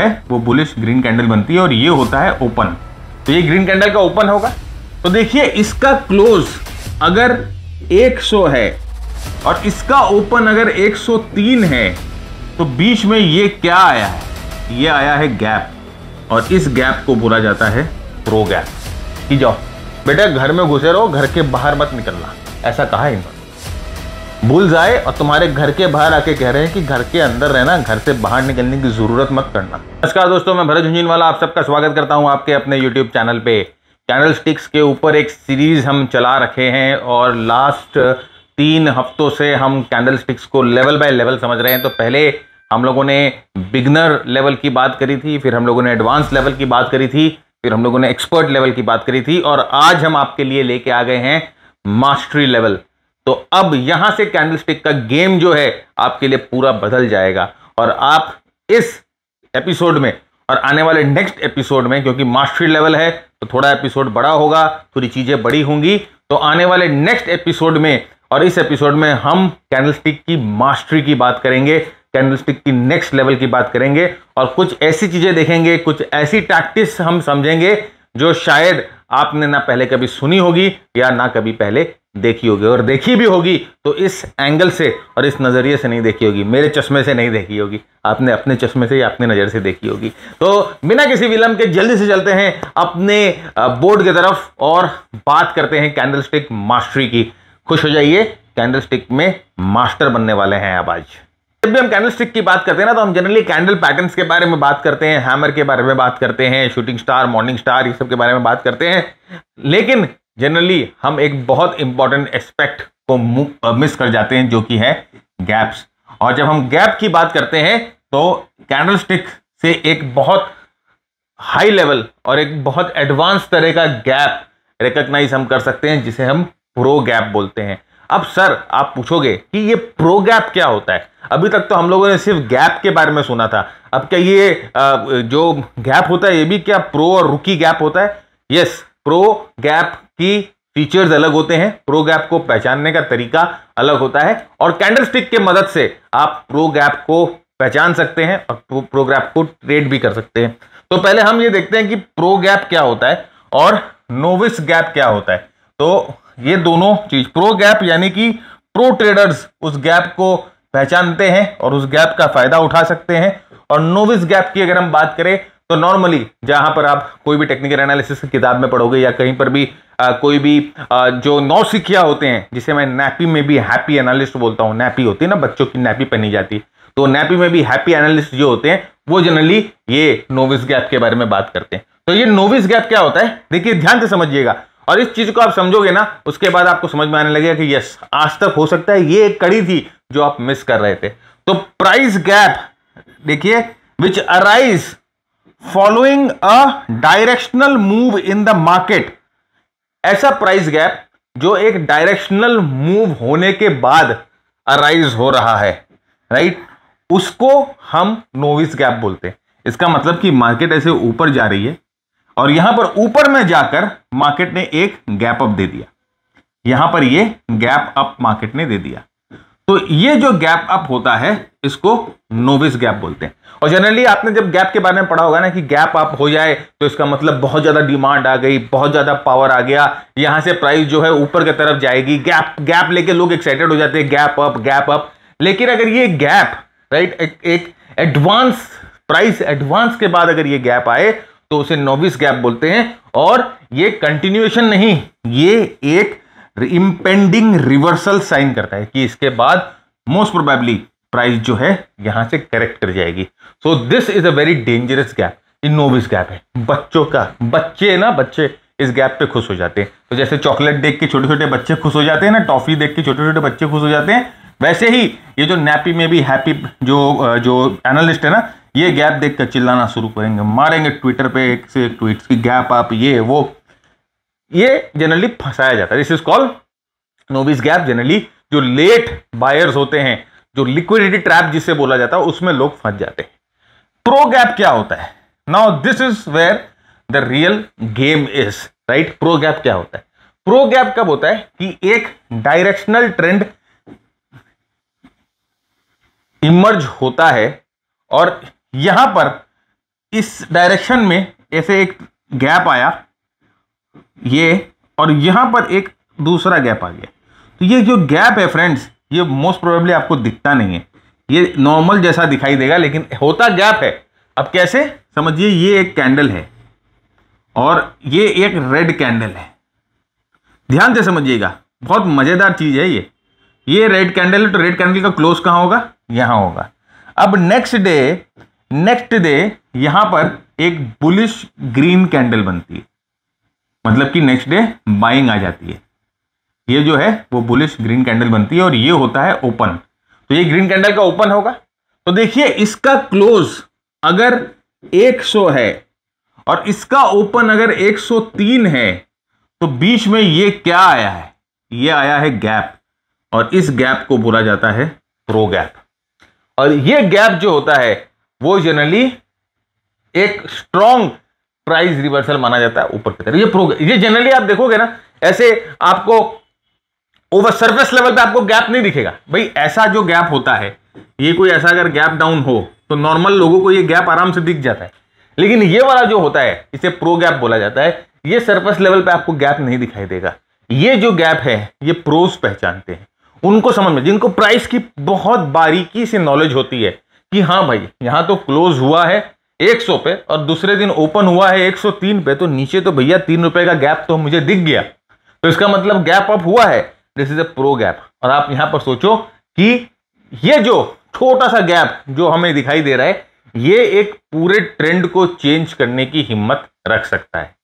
है वो bullish green candle बनती है और ये होता है ओपन तो ये ग्रीन कैंडल का ओपन होगा तो देखिए इसका क्लोज अगर 100 है और इसका ओपन अगर 103 है तो बीच में ये क्या आया है ये आया है गैप और इस गैप को बोला जाता है प्रो गैप जाओ बेटा घर में घुसे रहो घर के बाहर मत निकलना ऐसा कहा इन्होंने भूल जाए और तुम्हारे घर के बाहर आके कह रहे हैं कि घर के अंदर रहना घर से बाहर निकलने की ज़रूरत मत करना नमस्कार दोस्तों मैं भरत झुंझुन वाला आप सबका स्वागत करता हूँ आपके अपने यूट्यूब चैनल पे चैनल स्टिक्स के ऊपर एक सीरीज़ हम चला रखे हैं और लास्ट तीन हफ्तों से हम कैंडल स्टिक्स को लेवल बाय लेवल समझ रहे हैं तो पहले हम लोगों ने बिगनर लेवल की बात करी थी फिर हम लोगों ने एडवांस लेवल की बात करी थी फिर हम लोगों ने एक्सपर्ट लेवल की बात करी थी और आज हम आपके लिए लेके आ गए हैं मास्टरी लेवल तो अब यहां से कैंडलस्टिक का गेम जो है आपके लिए पूरा बदल जाएगा और आप इस एपिसोड में और आने वाले नेक्स्ट एपिसोड में क्योंकि मास्टरी लेवल है तो थोड़ा एपिसोड बड़ा होगा थोड़ी चीज़ें बड़ी होंगी तो आने वाले नेक्स्ट एपिसोड में और इस एपिसोड में हम कैंडलस्टिक की मास्टरी की बात करेंगे कैंडलस्टिक की नेक्स्ट लेवल की बात करेंगे और कुछ ऐसी चीज़ें देखेंगे कुछ ऐसी टैक्टिस हम समझेंगे जो शायद आपने ना पहले कभी सुनी होगी या ना कभी पहले देखी होगी और देखी भी होगी तो इस एंगल से और इस नज़रिए से नहीं देखी होगी मेरे चश्मे से नहीं देखी होगी आपने अपने चश्मे से या अपने नज़र से देखी होगी तो बिना किसी विलंब के जल्दी से चलते हैं अपने बोर्ड की तरफ और बात करते हैं कैंडल स्टिक मास्टरी की खुश हो जाइए कैंडल स्टिक में मास्टर बनने वाले हैं आप आज जब भी हम कैंडल स्टिक की बात करते हैं ना तो हम जनरली कैंडल पैटर्न्स के बारे में बात करते हैं हैमर के बारे में बात करते हैं शूटिंग स्टार मॉर्निंग स्टार ये सब के बारे में बात करते हैं लेकिन जनरली हम एक बहुत इंपॉर्टेंट एस्पेक्ट को मिस कर जाते हैं जो कि है गैप्स और जब हम गैप की बात करते हैं तो कैंडल स्टिक से एक बहुत हाई लेवल और एक बहुत एडवांस तरह का गैप रिकग्नाइज हम कर सकते हैं जिसे हम प्रो गैप बोलते हैं अब सर आप पूछोगे कि ये प्रो गैप क्या होता है अभी तक तो हम लोगों ने सिर्फ गैप के बारे में सुना था अब क्या ये जो गैप होता है ये भी क्या प्रो और रुकी गैप होता है यस प्रो गैप कि फीचर्स अलग होते हैं प्रो गैप को पहचानने का तरीका अलग होता है और कैंडल स्टिक के मदद से आप प्रो गैप को पहचान सकते हैं और प्रो गैप को ट्रेड भी कर सकते हैं तो पहले हम ये देखते हैं कि प्रो गैप क्या होता है और नोविस गैप क्या होता है तो ये दोनों चीज प्रो गैप यानी कि प्रो ट्रेडर्स उस गैप को पहचानते हैं और उस गैप का फायदा उठा सकते हैं और नोविस गैप की अगर हम बात करें तो नॉर्मली जहां पर आप कोई भी टेक्निकल एनालिसिस की किताब में पढ़ोगे या कहीं पर भी आ, कोई भी आ, जो नौ सिक्खिया होते हैं जिसे मैं नैपी में भी हैप्पी एनालिस्ट बोलता हूँ नैपी होती है ना बच्चों की नैपी पहनी जाती तो नैपी में भी हैप्पी एनालिस्ट जो होते हैं वो जनरली ये नोविस गैप के बारे में बात करते हैं तो ये नोविस गैप क्या होता है देखिए ध्यान से समझिएगा और इस चीज को आप समझोगे ना उसके बाद आपको समझ में आने लगेगा कि यस आज तक हो सकता है ये एक कड़ी थी जो आप मिस कर रहे थे तो प्राइस गैप देखिए which arise following a directional move in the market ऐसा प्राइस गैप जो एक डायरेक्शनल मूव होने के बाद अराइज हो रहा है राइट right? उसको हम नोविस गैप बोलते हैं इसका मतलब कि मार्केट ऐसे ऊपर जा रही है और यहां पर ऊपर में जाकर मार्केट ने एक गैप अप दे दिया यहां पर ये गैप अप मार्केट ने दे दिया तो ये जो गैप अप होता है इसको नोविस गैप बोलते हैं और जनरली आपने जब गैप के बारे में पढ़ा होगा ना कि गैप आप हो जाए तो इसका मतलब बहुत ज़्यादा डिमांड आ गई बहुत ज़्यादा पावर आ गया यहां से प्राइस जो है ऊपर की तरफ जाएगी गैप गैप लेके लोग एक्साइटेड हो जाते हैं गैप अप गैप अप लेकिन अगर ये गैप राइट एक, एक एडवांस प्राइस एडवांस के बाद अगर ये गैप आए तो उसे नोविस गैप बोलते हैं और ये कंटिन्यूएशन नहीं ये एक इम्पेंडिंग रिवर्सल साइन करता है कि इसके बाद मोस्ट प्रोबेबली प्राइस जो है यहाँ से करेक्ट कर जाएगी so this is a very dangerous gap novice gap है बच्चों का बच्चे ना बच्चे इस गैप पे खुश हो जाते हैं तो जैसे चॉकलेट देख के छोटे छोटे बच्चे खुश हो जाते हैं ना टॉफ़ी देख के छोटे छोटे बच्चे खुश हो जाते हैं वैसे ही ये जो नैपी में भी हैप्पी जो जो एनालिस्ट है ना ये गैप देख कर चिल्लाना शुरू करेंगे मारेंगे ट्विटर पे एक से एक ट्वीट की गैप आप ये वो ये जनरली फंसाया जाता है this is called novice gap generally जो लेट बायर्स होते हैं जो लिक्विडिटी ट्रैप जिसे बोला जाता है उसमें लोग फंस जाते हैं प्रो गैप क्या होता है now this is where the real game is right pro gap क्या होता है प्रो गैप कब होता है कि एक डायरेक्शनल ट्रेंड इमर्ज होता है और यहां पर इस डायरेक्शन में ऐसे एक गैप आया ये और यहां पर एक दूसरा गैप आ गया तो ये जो गैप है फ्रेंड्स ये मोस्ट प्रोबेबली आपको दिखता नहीं है ये नॉर्मल जैसा दिखाई देगा लेकिन होता गैप है अब कैसे समझिए ये एक कैंडल है और ये एक रेड कैंडल है ध्यान से समझिएगा बहुत मज़ेदार चीज़ है ये ये रेड कैंडल है तो रेड कैंडल का क्लोज कहाँ होगा यहां होगा अब नेक्स्ट डे नेक्स्ट डे यहां पर एक बुलिश ग्रीन कैंडल बनती है मतलब कि नेक्स्ट डे बाइंग आ जाती है ये जो है वो बुलिश ग्रीन कैंडल बनती है और ये होता है ओपन तो ये ग्रीन कैंडल का ओपन होगा तो देखिए इसका क्लोज अगर 100 है और इसका ओपन अगर 103 है तो बीच में ये क्या आया है ये आया है गैप और इस गैप को बोला जाता है प्रो गैप और ये गैप जो होता है वो जनरली एक स्ट्रॉन्ग प्राइस रिवर्सल माना जाता है ऊपर की तरफ ये प्रो ये जनरली आप देखोगे ना ऐसे आपको ओवर सरफेस लेवल पे आपको गैप नहीं दिखेगा भाई ऐसा जो गैप होता है ये कोई ऐसा अगर गैप डाउन हो तो नॉर्मल लोगों को ये गैप आराम से दिख जाता है लेकिन ये वाला जो होता है इसे प्रो गैप बोला जाता है ये सरफेस लेवल पे आपको गैप नहीं दिखाई देगा ये जो गैप है ये प्रोस पहचानते हैं उनको समझ में जिनको प्राइस की बहुत बारीकी से नॉलेज होती है कि हाँ भाई यहाँ तो क्लोज हुआ है एक पे और दूसरे दिन ओपन हुआ है एक पे तो नीचे तो भैया तीन का गैप तो मुझे दिख गया तो इसका मतलब गैप अप हुआ है this is a pro gap और आप यहां पर सोचो कि ये जो छोटा सा गैप जो हमें दिखाई दे रहा है ये एक पूरे ट्रेंड को चेंज करने की हिम्मत रख सकता है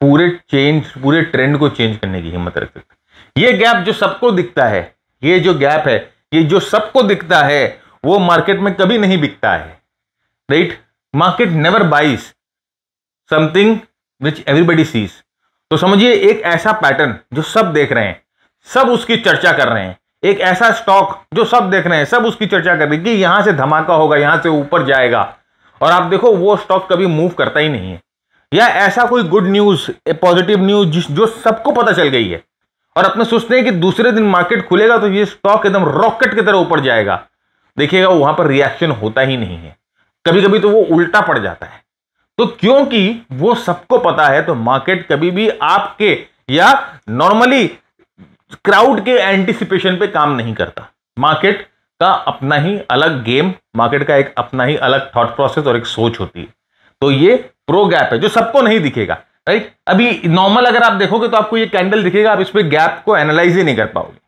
पूरे चेंज पूरे ट्रेंड को चेंज करने की हिम्मत रख सकता है ये गैप जो सबको दिखता है ये जो गैप है ये जो सबको दिखता है वो मार्केट में कभी नहीं बिकता है right market never buys something which everybody sees तो समझिए एक ऐसा पैटर्न जो सब देख रहे हैं सब उसकी चर्चा कर रहे हैं एक ऐसा स्टॉक जो सब देख रहे हैं सब उसकी चर्चा कर रहे हैं कि यहां से धमाका होगा यहां से ऊपर जाएगा और आप देखो वो स्टॉक कभी मूव करता ही नहीं है या ऐसा कोई गुड न्यूज़ पॉजिटिव न्यूज जो सबको पता चल गई है और अपने सोचते हैं कि दूसरे दिन मार्केट खुलेगा तो ये स्टॉक एकदम रॉकेट की तरह ऊपर जाएगा देखिएगा वहां पर रिएक्शन होता ही नहीं है कभी कभी तो वो उल्टा पड़ जाता है तो क्योंकि वो सबको पता है तो मार्केट कभी भी आपके या नॉर्मली क्राउड के एंटिसिपेशन पे काम नहीं करता मार्केट का अपना ही अलग गेम मार्केट का एक अपना ही अलग थॉट प्रोसेस और एक सोच होती है तो ये प्रो गैप है जो सबको नहीं दिखेगा राइट अभी नॉर्मल अगर आप देखोगे तो आपको ये कैंडल दिखेगा आप इस पर गैप को एनालाइज ही नहीं कर पाओगे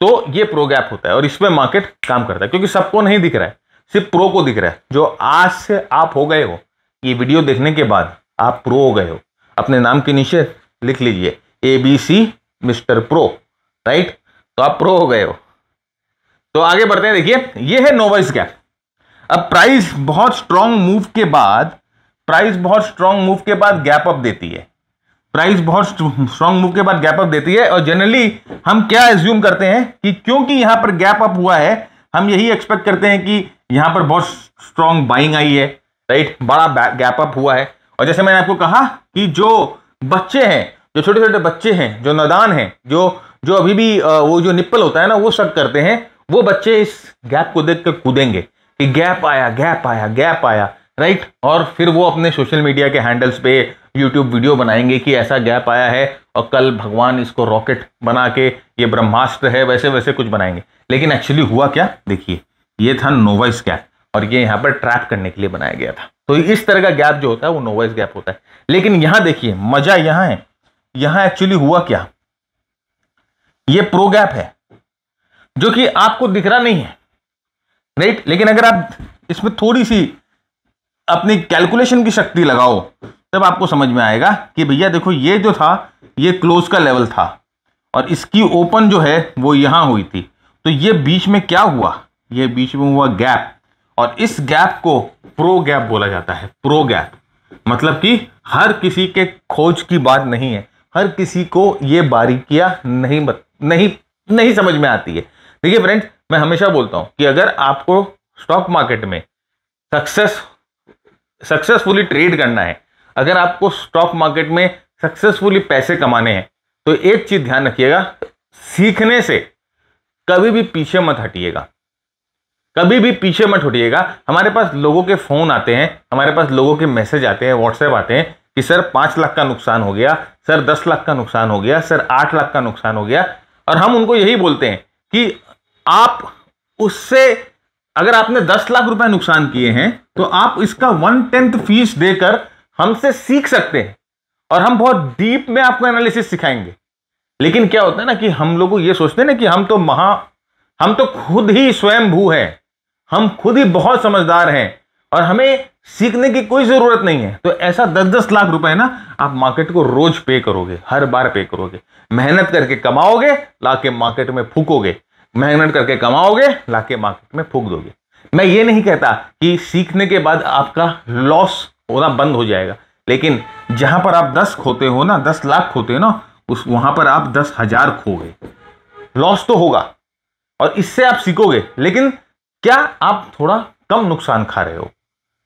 तो ये प्रो गैप होता है और इसमें मार्केट काम करता है क्योंकि सबको नहीं दिख रहा है सिर्फ प्रो को दिख रहा है जो आज से आप हो गए हो ये वीडियो देखने के बाद आप प्रो हो गए हो अपने नाम के नीचे लिख लीजिए A B C mister pro right तो आप प्रो हो गए हो तो आगे बढ़ते हैं देखिए ये है नोवाइस गैप अब प्राइस बहुत स्ट्रांग मूव के बाद प्राइस बहुत स्ट्रांग मूव के बाद गैप अप देती है प्राइस बहुत स्ट्रांग मूव के बाद गैप अप देती है और जनरली हम क्या एज्यूम करते हैं कि क्योंकि यहां पर गैप अप हुआ है हम यही एक्सपेक्ट करते हैं कि यहां पर बहुत स्ट्रांग बाइंग आई है राइट बड़ा गैप अप हुआ है और जैसे मैंने आपको कहा कि जो बच्चे हैं जो छोटे छोटे बच्चे हैं जो नदान हैं जो जो अभी भी वो जो निप्पल होता है ना वो शक करते हैं वो बच्चे इस गैप को देख कर कूदेंगे कि गैप आया गैप आया गैप आया राइट और फिर वो अपने सोशल मीडिया के हैंडल्स पे यूट्यूब वीडियो बनाएंगे कि ऐसा गैप आया है और कल भगवान इसको रॉकेट बना के ये ब्रह्मास्त्र है वैसे वैसे कुछ बनाएंगे लेकिन एक्चुअली हुआ क्या देखिए ये था नोवाइस गैप और ये यहाँ पर ट्रैप करने के लिए बनाया गया था तो इस तरह का गैप जो होता है वो नोवाइस गैप होता है लेकिन यहाँ देखिए मजा यहाँ है यहां एक्चुअली हुआ क्या ये प्रो गैप है जो कि आपको दिख रहा नहीं है राइट लेकिन अगर आप इसमें थोड़ी सी अपनी कैलकुलेशन की शक्ति लगाओ तब आपको समझ में आएगा कि भैया देखो ये जो था ये क्लोज का लेवल था और इसकी ओपन जो है वो यहां हुई थी तो ये बीच में क्या हुआ ये बीच में हुआ गैप और इस गैप को प्रो गैप बोला जाता है प्रो गैप मतलब कि हर किसी के खोज की बात नहीं है हर किसी को ये बारीकियां नहीं बत, नहीं नहीं समझ में आती है देखिए फ्रेंड्स मैं हमेशा बोलता हूं कि अगर आपको स्टॉक मार्केट में सक्सेस सक्सेसफुली ट्रेड करना है अगर आपको स्टॉक मार्केट में सक्सेसफुली पैसे कमाने हैं तो एक चीज़ ध्यान रखिएगा सीखने से कभी भी पीछे मत हटिएगा कभी भी पीछे मत हटिएगा हमारे पास लोगों के फ़ोन आते हैं हमारे पास लोगों के मैसेज आते हैं व्हाट्सएप आते हैं कि सर पाँच लाख का नुकसान हो गया सर दस लाख का नुकसान हो गया सर आठ लाख का नुकसान हो गया और हम उनको यही बोलते हैं कि आप उससे अगर आपने दस लाख रुपए नुकसान किए हैं तो आप इसका वन टेंथ फीस देकर हमसे सीख सकते हैं और हम बहुत डीप में आपको एनालिसिस सिखाएंगे लेकिन क्या होता है ना कि हम लोग ये सोचते हैं ना कि हम तो महा हम तो खुद ही स्वयं भू हैं हम खुद ही बहुत समझदार हैं और हमें सीखने की कोई ज़रूरत नहीं है तो ऐसा दस दस लाख रुपए ना आप मार्केट को रोज पे करोगे हर बार पे करोगे मेहनत करके कमाओगे लाके मार्केट में फूकोगे मेहनत करके कमाओगे लाके मार्केट में फूक दोगे मैं ये नहीं कहता कि सीखने के बाद आपका लॉस होना बंद हो जाएगा लेकिन जहां पर आप दस खोते हो ना दस लाख खोते हो ना उस वहां पर आप दस हजार खोगे लॉस तो होगा और इससे आप सीखोगे लेकिन क्या आप थोड़ा कम नुकसान खा रहे हो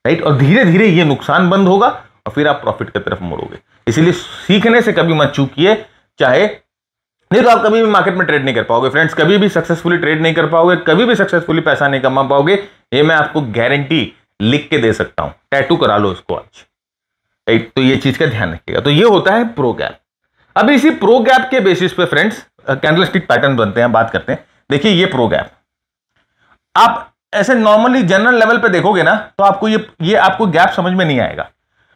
राइट और धीरे धीरे ये नुकसान बंद होगा और फिर आप प्रॉफिट की तरफ मोड़ोगे इसीलिए सीखने से कभी मत चूकिए चाहे नहीं तो आप कभी भी मार्केट में ट्रेड नहीं कर पाओगे फ्रेंड्स कभी भी सक्सेसफुली ट्रेड नहीं कर पाओगे कभी भी सक्सेसफुली पैसा नहीं कमा पाओगे ये मैं आपको गारंटी लिख के दे सकता हूं टैटू करा लो इसको आज राइट तो ये चीज का ध्यान रखिएगा तो ये होता है प्रो गैप अब इसी प्रो गैप के बेसिस पे फ्रेंड्स कैंडल पैटर्न बनते हैं बात करते हैं देखिए ये प्रो गैप आप ऐसे नॉर्मली जनरल लेवल पे देखोगे ना तो आपको ये ये आपको गैप समझ में नहीं आएगा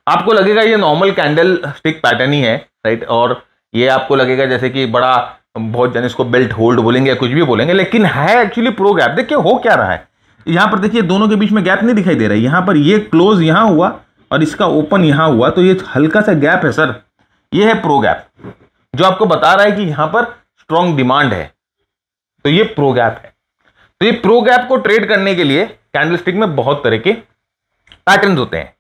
आपको लगेगा ये नॉर्मल कैंडल स्टिक पैटर्न ही है राइट और ये आपको लगेगा जैसे कि बड़ा बहुत जन इसको बेल्ट होल्ड बोलेंगे या कुछ भी बोलेंगे लेकिन है एक्चुअली प्रो गैप देखिए हो क्या रहा है यहाँ पर देखिए दोनों के बीच में गैप नहीं दिखाई दे रहा है यहाँ पर ये क्लोज यहाँ हुआ और इसका ओपन यहाँ हुआ तो ये हल्का सा गैप है सर ये है प्रो गैप जो आपको बता रहा है कि यहाँ पर स्ट्रॉन्ग डिमांड है तो ये प्रो गैप है तो ये प्रो गैप को ट्रेड करने के लिए कैंडलस्टिक में बहुत तरह के पैटर्न होते हैं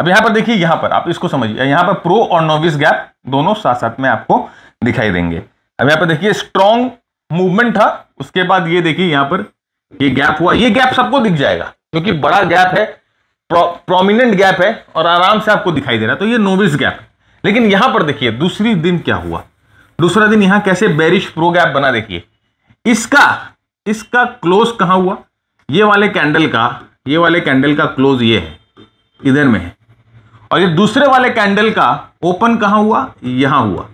अब यहां पर देखिए यहां पर आप इसको समझिए यहां पर प्रो और नोविस गैप दोनों साथ साथ में आपको दिखाई देंगे अब यहां पर देखिए स्ट्रॉन्ग मूवमेंट था उसके बाद ये देखिए यहां पर ये गैप हुआ ये गैप सबको दिख जाएगा क्योंकि बड़ा गैप है प्रोमिनेंट गैप है और आराम से आपको दिखाई दे रहा है तो ये नोविस गैप लेकिन यहां पर देखिए दूसरी दिन क्या हुआ दूसरा दिन यहां कैसे बेरिश प्रो गैप बना देखिए इसका इसका क्लोज कहाँ हुआ ये वाले कैंडल का ये वाले कैंडल का क्लोज ये है इधर में है और ये दूसरे वाले कैंडल का ओपन कहाँ हुआ यहाँ हुआ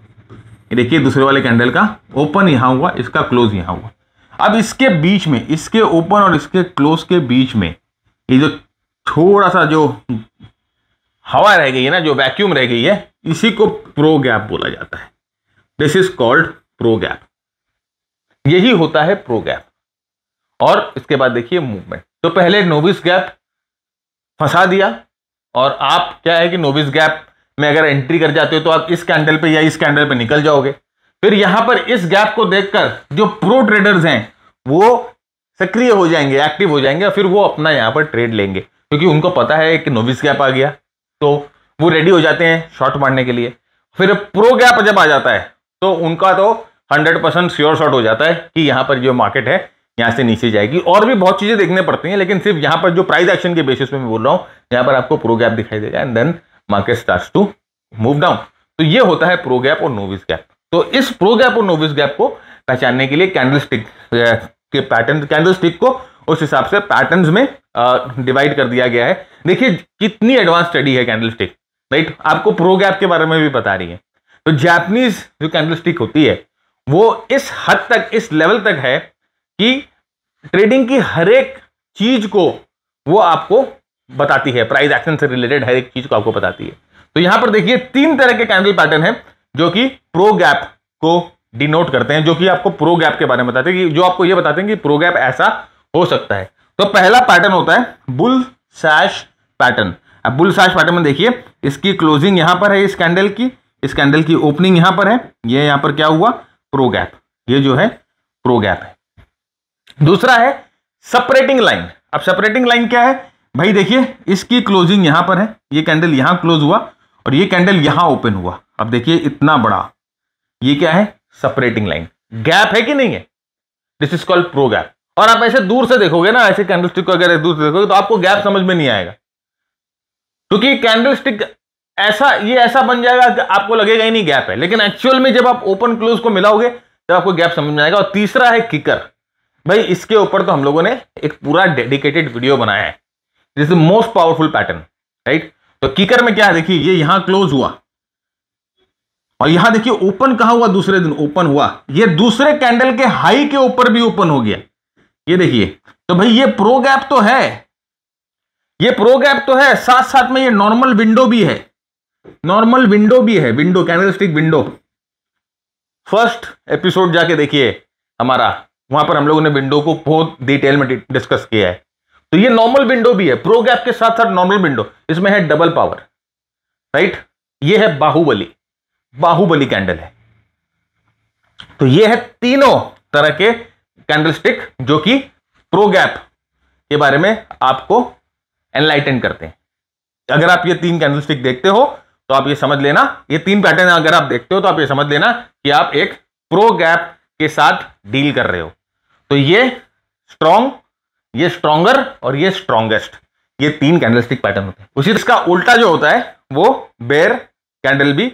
देखिए दूसरे वाले कैंडल का ओपन यहाँ हुआ इसका क्लोज यहाँ हुआ अब इसके बीच में इसके ओपन और इसके क्लोज के बीच में ये जो थोड़ा सा जो हवा रह गई है ना जो वैक्यूम रह गई है इसी को प्रो गैप बोला जाता है this is called pro gap यही होता है प्रो गैप और इसके बाद देखिए मूवमेंट तो पहले नोबिस गैप फंसा दिया और आप क्या है कि नोबिस गैप में अगर एंट्री कर जाते हो तो आप इस कैंडल पे या इस कैंडल पे निकल जाओगे फिर यहां पर इस गैप को देखकर जो प्रो ट्रेडर्स हैं वो सक्रिय हो जाएंगे एक्टिव हो जाएंगे और फिर वो अपना यहां पर ट्रेड लेंगे क्योंकि उनको पता है कि नोविस गैप आ गया तो वो रेडी हो जाते हैं शॉर्ट मारने के लिए फिर प्रो गैप जब आ जाता है तो उनका तो हंड्रेड परसेंट श्योर शॉर्ट हो जाता है कि यहां पर जो मार्केट है यहाँ से नीचे जाएगी और भी बहुत चीज़ें देखने पड़ती हैं लेकिन सिर्फ यहाँ पर जो प्राइस एक्शन के बेसिस पे मैं बोल रहा हूँ यहाँ पर आपको प्रो गैप दिखाई देगा and then market start to move down तो ये होता है प्रो गैप और नोविस गैप तो इस प्रो गैप और नोविस गैप को पहचानने के लिए कैंडल स्टिक के पैटर्न कैंडल स्टिक को उस हिसाब से पैटर्न में डिवाइड कर दिया गया है देखिए कितनी एडवांस स्टडी है कैंडल स्टिक राइट आपको प्रो गैप के बारे में भी बता रही है तो जापनीज जो कैंडल स्टिक होती है वो इस हद तक इस लेवल तक है कि ट्रेडिंग की हर एक चीज को वो आपको बताती है प्राइस एक्शन से रिलेटेड हर एक चीज को आपको बताती है तो यहां पर देखिए तीन तरह के कैंडल पैटर्न है जो कि प्रो गैप को डिनोट करते हैं जो कि आपको प्रो गैप के बारे में बताते हैं जो आपको ये बताते हैं कि प्रो गैप ऐसा हो सकता है तो पहला पैटर्न होता है बुल सैश पैटर्न अब बुल सैश पैटर्न में देखिए इसकी क्लोजिंग यहां पर है इस कैंडल की इस कैंडल की ओपनिंग यहां पर है ये यह यहां पर क्या हुआ प्रो गैप ये जो है प्रो गैप है दूसरा है सेपरेटिंग लाइन अब सेपरेटिंग लाइन क्या है भाई देखिए इसकी क्लोजिंग यहां पर है ये कैंडल यहां क्लोज हुआ और ये कैंडल यहां ओपन हुआ अब देखिए इतना बड़ा ये क्या है सेपरेटिंग लाइन गैप है कि नहीं है this is called pro gap और आप ऐसे दूर से देखोगे ना ऐसे कैंडल स्टिक को अगर दूर से देखोगे तो आपको गैप समझ में नहीं आएगा क्योंकि कैंडल स्टिक ऐसा ये ऐसा बन जाएगा कि आपको लगेगा ही नहीं गैप है लेकिन एक्चुअल में जब आप ओपन क्लोज को मिलाओगे तो आपको गैप समझ में आएगा और तीसरा है किकर भाई इसके ऊपर तो हम लोगों ने एक पूरा डेडिकेटेड वीडियो बनाया है this is most powerful pattern right तो किकर में क्या देखिए ये यहां क्लोज हुआ और यहां देखिए ओपन कहा हुआ दूसरे दिन ओपन हुआ ये दूसरे कैंडल के हाई के ऊपर भी ओपन हो गया ये देखिए तो भाई ये प्रो गैप तो है ये प्रो गैप तो है साथ साथ में ये नॉर्मल विंडो भी है नॉर्मल विंडो भी है window candlestick window first episode जाके देखिए हमारा वहां पर हम लोगों ने विंडो को बहुत डिटेल में डिस्कस किया है तो ये नॉर्मल विंडो भी है प्रो गैप के साथ साथ नॉर्मल विंडो इसमें है डबल पावर राइट ये है बाहुबली बाहुबली कैंडल है तो ये है तीनों तरह के कैंडल स्टिक जो कि प्रो गैप के बारे में आपको एनलाइटन करते हैं अगर आप ये तीन कैंडल स्टिक देखते हो तो आप ये समझ लेना ये तीन पैटर्न अगर आप देखते हो तो आप ये समझ लेना कि आप एक प्रो गैप के साथ डील कर रहे हो तो ये स्ट्रॉन्ग ये स्ट्रॉन्गर और ये स्ट्रॉन्गेस्ट ये तीन कैंडलस्टिक पैटर्न होते हैं उसी इसका उल्टा जो होता है वो बेयर कैंडल भी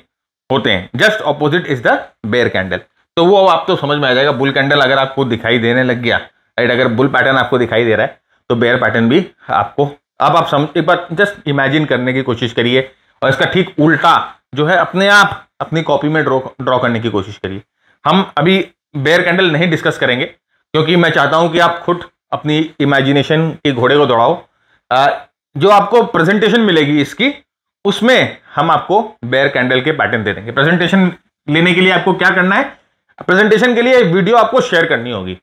होते हैं just opposite is the bear candle तो वो अब आपको तो समझ में आ जाएगा बुल कैंडल अगर आपको दिखाई देने लग गया एंड अगर बुल पैटर्न आपको दिखाई दे रहा है तो बेयर पैटर्न भी आपको अब आप समझ एक बार जस्ट इमेजिन करने की कोशिश करिए और इसका ठीक उल्टा जो है अपने आप अपनी कॉपी में ड्रॉ ड्रॉ करने की कोशिश करिए हम अभी बेयर कैंडल नहीं डिस्कस करेंगे क्योंकि मैं चाहता हूं कि आप खुद अपनी इमेजिनेशन के घोड़े को दौड़ाओ जो आपको प्रेजेंटेशन मिलेगी इसकी उसमें हम आपको बेयर कैंडल के पैटर्न दे देंगे प्रेजेंटेशन लेने के लिए आपको क्या करना है प्रेजेंटेशन के लिए वीडियो आपको शेयर करनी होगी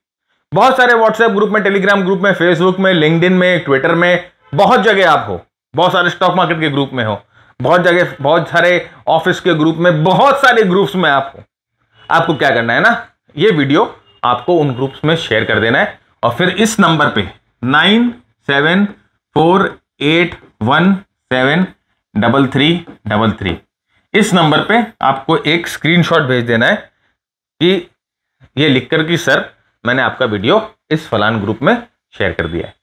बहुत सारे व्हाट्सएप ग्रुप में टेलीग्राम ग्रुप में फेसबुक में लिंकड में ट्विटर में बहुत जगह आप हो बहुत सारे स्टॉक मार्केट के ग्रुप में हो बहुत जगह बहुत सारे ऑफिस के ग्रुप में बहुत सारे ग्रुप्स में आप हो आपको क्या करना है ना ये वीडियो आपको उन ग्रुप्स में शेयर कर देना है और फिर इस नंबर पे nine seven four eight one seven double three double three इस नंबर पे आपको एक स्क्रीनशॉट भेज देना है कि ये लिख कर कि सर मैंने आपका वीडियो इस फलान ग्रुप में शेयर कर दिया है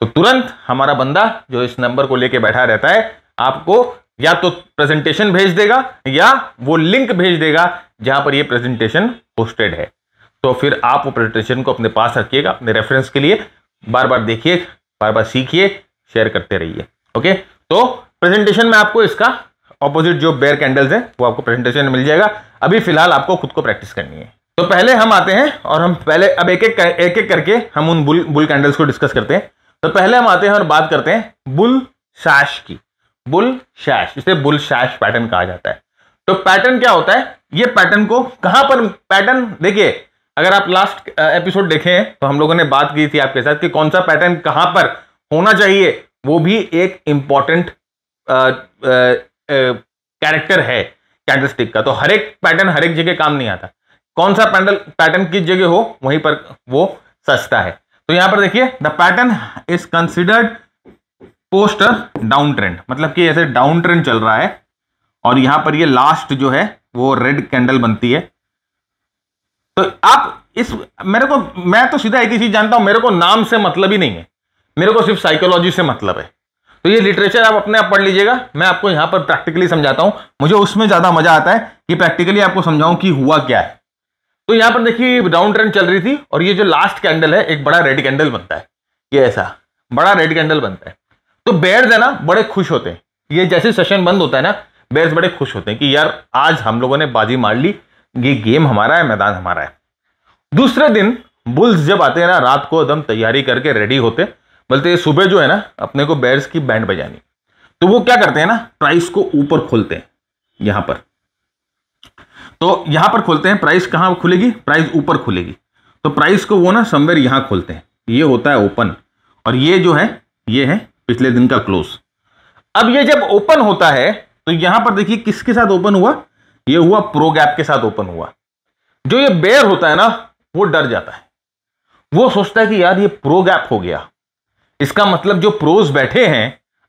तो तुरंत हमारा बंदा जो इस नंबर को लेके बैठा रहता है आपको या तो प्रेजेंटेशन भेज देगा या वो लिंक भेज देगा जहां पर ये प्रेजेंटेशन पोस्टेड है तो फिर आप वो प्रेजेंटेशन को अपने पास रखिएगा अपने रेफरेंस के लिए बार बार देखिए बार बार सीखिए शेयर करते रहिए ओके तो प्रेजेंटेशन में आपको इसका ऑपोजिट जो बेयर कैंडल्स है वो आपको प्रेजेंटेशन में मिल जाएगा अभी फिलहाल आपको खुद को प्रैक्टिस करनी है तो पहले हम आते हैं और हम पहले अब एक एक एक एक करके हम उन बुल बुल कैंडल्स को डिस्कस करते हैं तो पहले हम आते हैं और बात करते हैं बुल शाश की बुल शैश इसे बुल शैश पैटर्न कहा जाता है तो पैटर्न क्या होता है ये पैटर्न को कहां पर पैटर्न देखिए अगर आप लास्ट एपिसोड देखें तो हम लोगों ने बात की थी आपके साथ कि कौन सा पैटर्न कहाँ पर होना चाहिए वो भी एक इम्पॉर्टेंट कैरेक्टर है कैंडलस्टिक का तो हर एक पैटर्न हर एक जगह काम नहीं आता कौन सा पैंडल पैटर्न किस जगह हो वहीं पर वो सस्ता है तो यहां पर देखिए the pattern is considered post downtrend मतलब कि ऐसे डाउन ट्रेंड चल रहा है और यहां पर ये लास्ट जो है वो रेड कैंडल बनती है तो आप इस मेरे को मैं तो सीधा एक ही चीज जानता हूं मेरे को नाम से मतलब ही नहीं है मेरे को सिर्फ साइकोलॉजी से मतलब है तो ये लिटरेचर आप अपने आप पढ़ लीजिएगा मैं आपको यहां पर प्रैक्टिकली समझाता हूं मुझे उसमें ज़्यादा मजा आता है कि प्रैक्टिकली आपको समझाऊं कि हुआ क्या है तो यहां पर देखिए डाउन ट्रेंड चल रही थी और ये जो लास्ट कैंडल है एक बड़ा रेड कैंडल बनता है ये ऐसा बड़ा रेड कैंडल बनता है तो बेर्स है ना बड़े खुश होते हैं ये जैसे सेशन बंद होता है ना बेर्स बड़े खुश होते हैं कि यार आज हम लोगों ने बाजी मार ली ये गेम हमारा है मैदान हमारा है दूसरे दिन बुल्स जब आते हैं ना रात को एकदम तैयारी करके रेडी होते बोलते सुबह जो है ना अपने को बैर्स की बैंड बजानी तो वो क्या करते हैं ना प्राइस को ऊपर खोलते हैं यहां पर तो यहां पर खोलते हैं प्राइस कहां खुलेगी प्राइस ऊपर खुलेगी तो प्राइस को वो ना समवेयर यहां खोलते हैं ये होता है ओपन और ये जो है ये है पिछले दिन का क्लोज अब ये जब ओपन होता है तो यहां पर देखिए किसके साथ ओपन हुआ ये हुआ प्रो गैप के साथ ओपन हुआ जो ये बेयर होता है ना वो डर जाता है वो सोचता है कि यार ये प्रो गैप हो गया इसका मतलब जो प्रोज बैठे हैं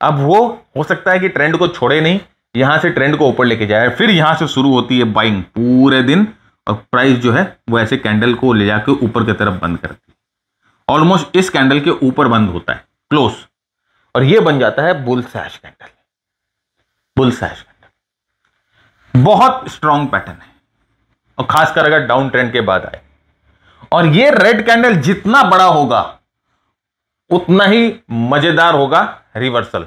अब वो हो सकता है कि ट्रेंड को छोड़े नहीं यहां से ट्रेंड को ऊपर लेके जाए फिर यहां से शुरू होती है बाइंग पूरे दिन और प्राइस जो है वो ऐसे कैंडल को ले जाकर ऊपर की तरफ बंद करती है ऑलमोस्ट इस कैंडल के ऊपर बंद होता है क्लोज और ये बन जाता है bullish candle bullish बहुत स्ट्रांग पैटर्न है और खासकर अगर डाउन ट्रेंड के बाद आए और ये रेड कैंडल जितना बड़ा होगा उतना ही मजेदार होगा रिवर्सल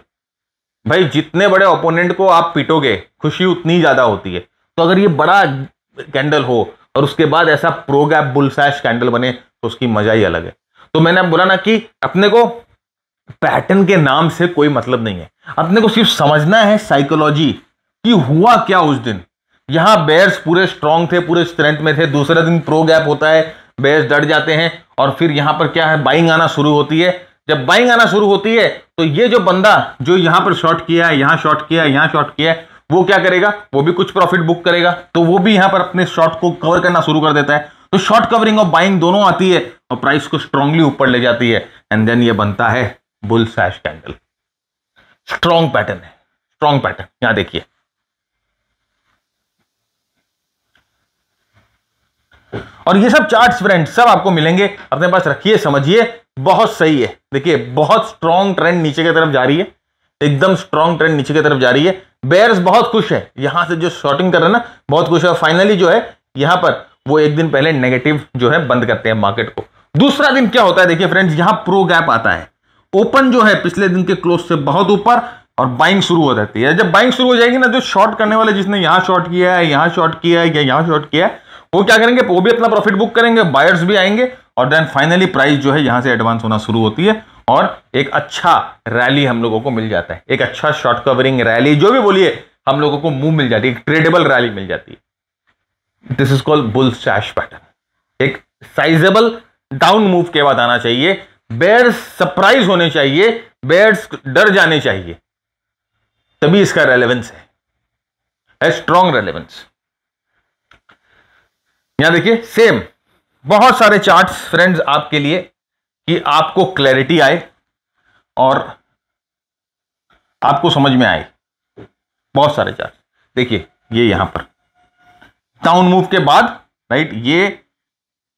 भाई जितने बड़े ओपोनेंट को आप पीटोगे खुशी उतनी ज्यादा होती है तो अगर ये बड़ा कैंडल हो और उसके बाद ऐसा प्रो गैप बुलसैश कैंडल बने तो उसकी मजा ही अलग है तो मैंने बोला ना कि अपने को पैटर्न के नाम से कोई मतलब नहीं है अपने को सिर्फ समझना है साइकोलॉजी कि हुआ क्या उस दिन यहां बेयर्स पूरे स्ट्रांग थे पूरे स्ट्रेंथ में थे दूसरे दिन प्रो गैप होता है बेयर्स डर जाते हैं और फिर यहां पर क्या है बाइंग आना शुरू होती है जब बाइंग आना शुरू होती है तो ये जो बंदा जो यहां पर शॉर्ट किया है यहां शॉर्ट किया है यहां शॉर्ट किया है वो क्या करेगा वो भी कुछ प्रॉफिट बुक करेगा तो वो भी यहां पर अपने शॉर्ट को कवर करना शुरू कर देता है तो शॉर्ट कवरिंग और बाइंग दोनों आती है और प्राइस को स्ट्रांगली ऊपर ले जाती है एंड देन ये बनता है bullish candle strong pattern है स्ट्रॉन्ग पैटर्न यहां देखिए और ये सब चार्ट्स फ्रेंड सब आपको मिलेंगे अपने पास रखिए समझिए बहुत सही है देखिए बहुत स्ट्रॉन्ग ट्रेंड नीचे की तरफ जा रही है एकदम स्ट्रॉन्ग ट्रेंड नीचे की तरफ जा रही है बेयर्स बहुत खुश है यहां से जो शॉर्टिंग कर रहे हैं ना बहुत खुश है फाइनली जो है यहां पर वो एक दिन पहले नेगेटिव जो है बंद करते हैं मार्केट को दूसरा दिन क्या होता है देखिए फ्रेंड्स यहां प्रो गैप आता है ओपन जो है पिछले दिन के क्लोज से बहुत ऊपर और बाइंग शुरू हो जाती है जब बाइंग शुरू हो जाएगी ना जो शॉर्ट करने वाले जिसने यहां शॉर्ट किया है यहां शॉर्ट किया है या यहां शॉर्ट किया है वो क्या करेंगे वो भी अपना प्रॉफिट बुक करेंगे बायर्स भी आएंगे और देन फाइनली प्राइस जो है यहाँ से एडवांस होना शुरू होती है और एक अच्छा रैली हम लोगों को मिल जाता है एक अच्छा शॉर्ट कवरिंग रैली जो भी बोलिए हम लोगों को मूव मिल जाती है एक ट्रेडेबल रैली मिल जाती है this is called bullish pattern एक साइजेबल डाउन मूव के बाद आना चाहिए बेयर्स सरप्राइज होने चाहिए बेयर्स डर जाने चाहिए तभी इसका रेलेवेंस है स्ट्रॉन्ग रेलेवेंस यहां देखिए सेम बहुत सारे चार्ट्स फ्रेंड्स आपके लिए कि आपको क्लैरिटी आए और आपको समझ में आए बहुत सारे चार्ट देखिए ये यहां पर टाउन मूव के बाद राइट ये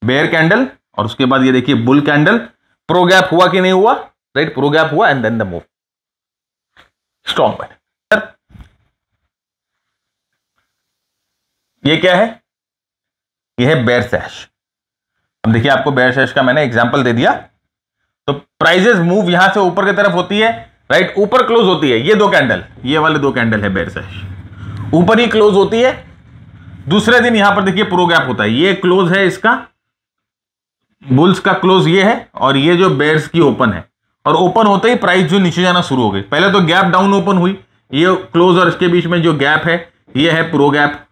बेयर कैंडल और उसके बाद ये देखिए बुल कैंडल प्रो गैप हुआ कि नहीं हुआ राइट प्रो गैप हुआ and then the move strong ये क्या है ये है बेर सैश अब देखिए आपको बेर सैश का मैंने एग्जाम्पल दे दिया तो प्राइजेस मूव यहां से ऊपर की तरफ होती है राइट ऊपर क्लोज होती है ये दो कैंडल ये वाले दो कैंडल है बेर सैश ऊपर ही क्लोज होती है दूसरे दिन यहां पर देखिए प्रो गैप होता है ये क्लोज है इसका बुल्स का क्लोज ये है और ये जो बेयर्स की ओपन है और ओपन होते ही प्राइस जो नीचे जाना शुरू हो गई पहले तो गैप डाउन ओपन हुई ये क्लोज और इसके बीच में जो गैप है ये है pro gap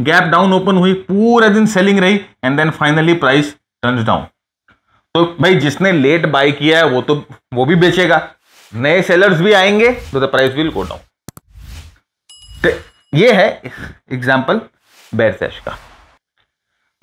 gap down open हुई पूरा दिन सेलिंग रही and then finally price turn down तो भाई जिसने लेट बाय किया है वो तो वो भी बेचेगा नए सेलर्स भी आएंगे तो the price will go down ये है एग्जाम्पल बेयर सैश का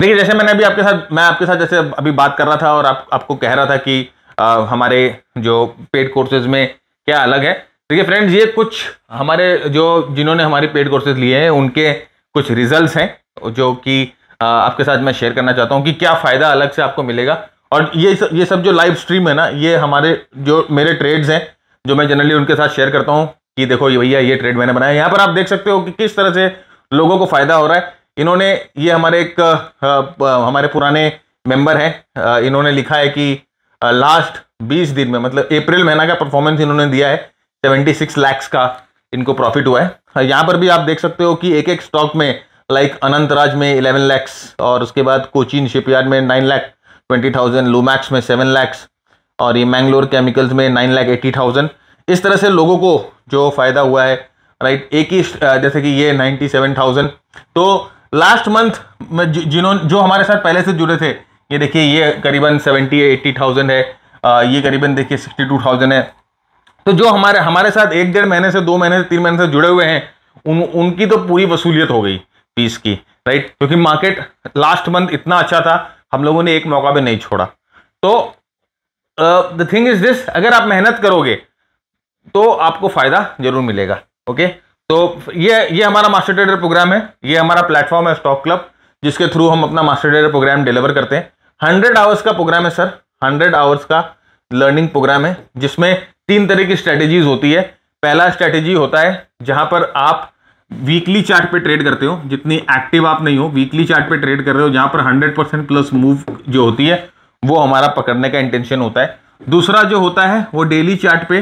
देखिए जैसे मैंने अभी आपके साथ मैं आपके साथ जैसे अभी बात कर रहा था और आप आपको कह रहा था कि आ, हमारे जो पेड कोर्सेज में क्या अलग है देखिए फ्रेंड्स ये कुछ हमारे जो जिन्होंने हमारे पेड कोर्सेज लिए हैं उनके कुछ रिजल्ट्स हैं जो कि आपके साथ मैं शेयर करना चाहता हूँ कि क्या फ़ायदा अलग से आपको मिलेगा और ये सब ये सब जो लाइव स्ट्रीम है ना ये हमारे जो मेरे ट्रेड्स हैं जो मैं जनरली उनके साथ शेयर करता हूँ कि देखो ये भैया ये ट्रेड मैंने बनाया यहाँ पर आप देख सकते हो कि किस तरह से लोगों को फ़ायदा हो रहा है इन्होंने ये हमारे एक हमारे पुराने मेंबर हैं इन्होंने लिखा है कि लास्ट बीस दिन में मतलब अप्रैल महीना का परफॉर्मेंस इन्होंने दिया है सेवेंटी सिक्स लैक्स का इनको प्रॉफिट हुआ है हाँ, यहाँ पर भी आप देख सकते हो कि एक एक स्टॉक में लाइक अनंतराज में इलेवन लैक्स और उसके बाद कोचिन शिपयार्ड में nine lakh twenty thousand Lumax में सेवन लैक्स और ये मैंगलोर केमिकल्स में नाइन लाख एट्टी थाउजेंड इस तरह से लोगों को जो फ़ायदा हुआ है राइट एक ही जैसे कि ये नाइन्टी सेवन थाउजेंड तो लास्ट मंथ में जिन्होंने जो हमारे साथ पहले से जुड़े थे ये देखिए ये करीबन सेवेंटी एट्टी थाउजेंड है ये करीबन देखिए सिक्सटी टू थाउजेंड है तो जो हमारे हमारे साथ एक डेढ़ महीने से दो महीने से तीन महीने से जुड़े हुए हैं उन उनकी तो पूरी वसूलियत हो गई फीस की राइट क्योंकि मार्केट लास्ट मंथ इतना अच्छा था हम लोगों ने एक मौका भी नहीं छोड़ा तो द थिंग इज दिस अगर आप मेहनत करोगे तो आपको फ़ायदा जरूर मिलेगा ओके तो ये ये हमारा मास्टर ट्रेडर प्रोग्राम है ये हमारा प्लेटफॉर्म है स्टॉक क्लब जिसके थ्रू हम अपना मास्टर ट्रेडर प्रोग्राम डिलीवर करते हैं हंड्रेड आवर्स का प्रोग्राम है सर हंड्रेड आवर्स का लर्निंग प्रोग्राम है जिसमें तीन तरह की स्ट्रेटेजीज होती है पहला स्ट्रेटेजी होता है जहां पर आप वीकली चार्ट पे ट्रेड करते हो जितनी एक्टिव आप नहीं हो वीकली चार्ट पे ट्रेड कर रहे हो जहां पर 100 परसेंट प्लस मूव जो होती है वो हमारा पकड़ने का इंटेंशन होता है दूसरा जो होता है वो डेली चार्ट पे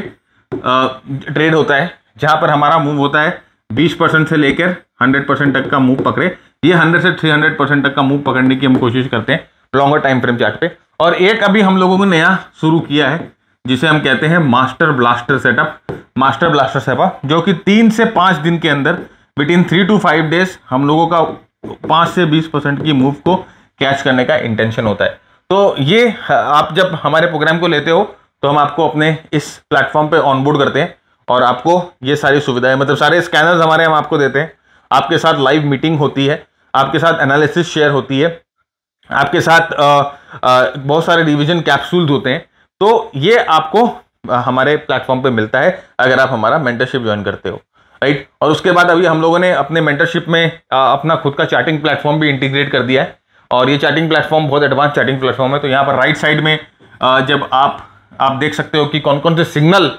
ट्रेड होता है जहां पर हमारा मूव होता है 20 परसेंट से लेकर 100 परसेंट तक का मूव पकड़े ये 100 से 300 परसेंट तक का मूव पकड़ने की हम कोशिश करते हैं लॉन्गर टाइम फ्रेम चार्ट पे और एक अभी हम लोगों ने नया शुरू किया है जिसे हम कहते हैं master blaster setup master blaster setup जो कि तीन से पाँच दिन के अंदर between three to five days हम लोगों का पाँच से बीस परसेंट की मूव को कैच करने का इंटेंशन होता है तो ये आप जब हमारे प्रोग्राम को लेते हो तो हम आपको अपने इस प्लेटफॉर्म पे ऑनबोर्ड करते हैं और आपको ये सारी सुविधाएं मतलब सारे स्कैनर्स हमारे हम आपको देते हैं आपके साथ लाइव मीटिंग होती है आपके साथ एनालिसिस शेयर होती है आपके साथ आ, आ, बहुत सारे रिविजन कैप्सूल्स होते हैं तो ये आपको हमारे प्लेटफॉर्म पे मिलता है अगर आप हमारा मेंटरशिप ज्वाइन करते हो राइट और उसके बाद अभी हम लोगों ने अपने मेंटरशिप में अपना खुद का चैटिंग प्लेटफॉर्म भी इंटीग्रेट कर दिया है और ये चैटिंग प्लेटफॉर्म बहुत एडवांस चैटिंग प्लेटफॉर्म है तो यहाँ पर राइट साइड में जब आप आप देख सकते हो कि कौन कौन से सिग्नल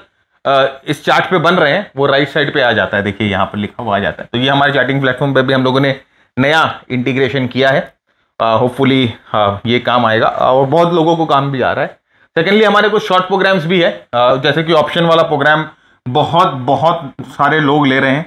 इस चार्ट पे बन रहे हैं वो राइट साइड पे आ जाता है देखिए यहाँ पर लिखा हुआ आ जाता है तो ये हमारे चैटिंग प्लेटफॉर्म पे भी हम लोगों ने नया इंटीग्रेशन किया है होपफुली हाँ, ये काम आएगा और बहुत लोगों को काम भी आ रहा है सेकेंडली हमारे कुछ शॉर्ट प्रोग्राम्स भी है जैसे कि ऑप्शन वाला प्रोग्राम बहुत बहुत सारे लोग ले रहे हैं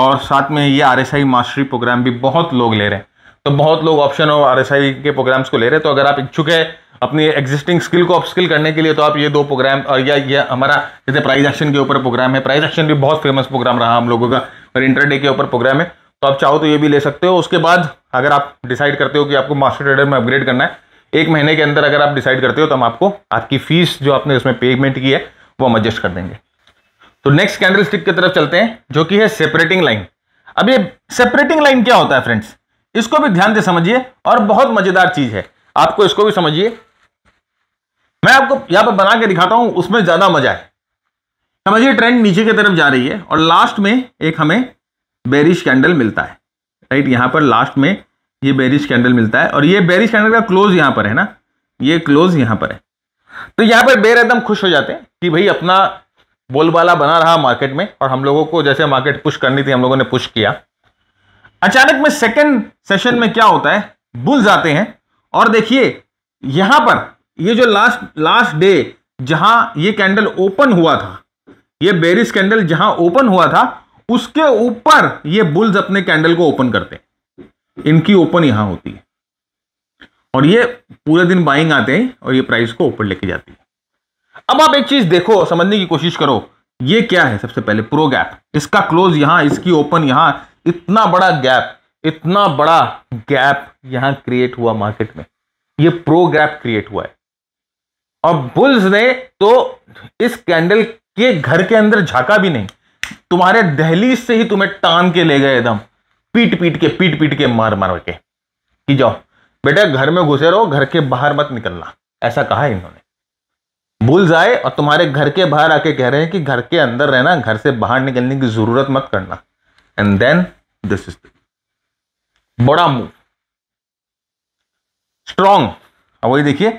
और साथ में ये R S I mastery program भी बहुत लोग ले रहे हैं तो बहुत लोग ऑप्शन और आर एस आई के प्रोग्राम्स को ले रहे हैं तो अगर आप इच्छुक है अपनी एग्जिस्टिंग स्किल को अपस्किल करने के लिए तो आप ये दो प्रोग्राम और या ये हमारा जैसे प्राइज एक्शन के ऊपर प्रोग्राम है प्राइज एक्शन भी बहुत फेमस प्रोग्राम रहा हम लोगों का और इंटरडे के ऊपर प्रोग्राम है तो आप चाहो तो ये भी ले सकते हो उसके बाद अगर आप डिसाइड करते हो कि आपको मास्टर ट्रेडर में अपग्रेड करना है एक महीने के अंदर अगर आप डिसाइड करते हो तो हम आपको आपकी फीस जो आपने उसमें पेमेंट की है वो हम एडजस्ट कर देंगे तो नेक्स्ट कैंडल स्टिक की तरफ चलते हैं जो कि है सेपरेटिंग लाइन अब ये सेपरेटिंग लाइन क्या होता है फ्रेंड्स इसको भी ध्यान से समझिए और बहुत मजेदार चीज है आपको इसको भी समझिए मैं आपको यहां पर बना के दिखाता हूं उसमें ज्यादा मजा है समझिए ट्रेंड नीचे की तरफ जा रही है और लास्ट में एक हमें बेरिश कैंडल मिलता है राइट यहां पर लास्ट में ये बेरिश कैंडल मिलता है और ये बेरिश कैंडल का क्लोज यहाँ पर है ना ये क्लोज यहाँ पर है तो यहाँ पर बेर एकदम खुश हो जाते हैं कि भाई अपना बोलबाला बना रहा मार्केट में और हम लोगों को जैसे मार्केट पुश करनी थी हम लोगों ने पुश किया अचानक में सेकेंड सेशन में क्या होता है बुल जाते हैं और देखिए यहां पर ये जो लास्ट लास्ट डे जहां ये कैंडल ओपन हुआ था ये बेरिस कैंडल जहां ओपन हुआ था उसके ऊपर ये बुल्स अपने कैंडल को ओपन करते हैं इनकी ओपन यहाँ होती है और ये पूरे दिन बाइंग आते हैं और ये प्राइस को ऊपर लेके जाती है अब आप एक चीज देखो समझने की कोशिश करो ये क्या है सबसे पहले प्रो गैप इसका क्लोज यहाँ इसकी ओपन यहाँ इतना बड़ा गैप इतना बड़ा गैप यहाँ क्रिएट हुआ मार्केट में ये प्रो गैप क्रिएट हुआ है और बुल्स ने तो इस कैंडल के घर के अंदर झाका भी नहीं तुम्हारे दहलीज से ही तुम्हें टान के ले गए एकदम पीट पीट के पीट पीट के मार मार के कि जाओ बेटा घर में घुसे रहो घर के बाहर मत निकलना ऐसा कहा इन्होंने भूल जाए और तुम्हारे घर के बाहर आके कह रहे हैं कि घर के अंदर रहना घर से बाहर निकलने की जरूरत मत करना एंड देन दिस इज बड़ा मूव स्ट्रॉन्ग अब वही देखिए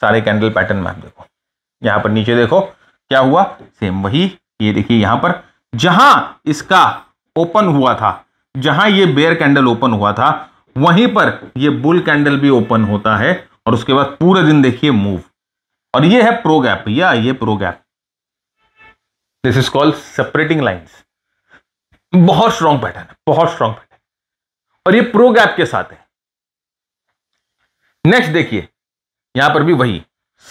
सारे कैंडल पैटर्न में आप देखो यहां पर नीचे देखो क्या हुआ सेम वही ये देखिए यहां पर जहां इसका ओपन हुआ था जहां ये बेयर कैंडल ओपन हुआ था वहीं पर ये बुल कैंडल भी ओपन होता है और उसके बाद पूरे दिन देखिए मूव और ये है प्रो गैप या ये pro gap this is called separating lines बहुत स्ट्रांग पैटर्न है बहुत स्ट्रांग पैटर्न और ये प्रो गैप के साथ है नेक्स्ट देखिए यहां पर भी वही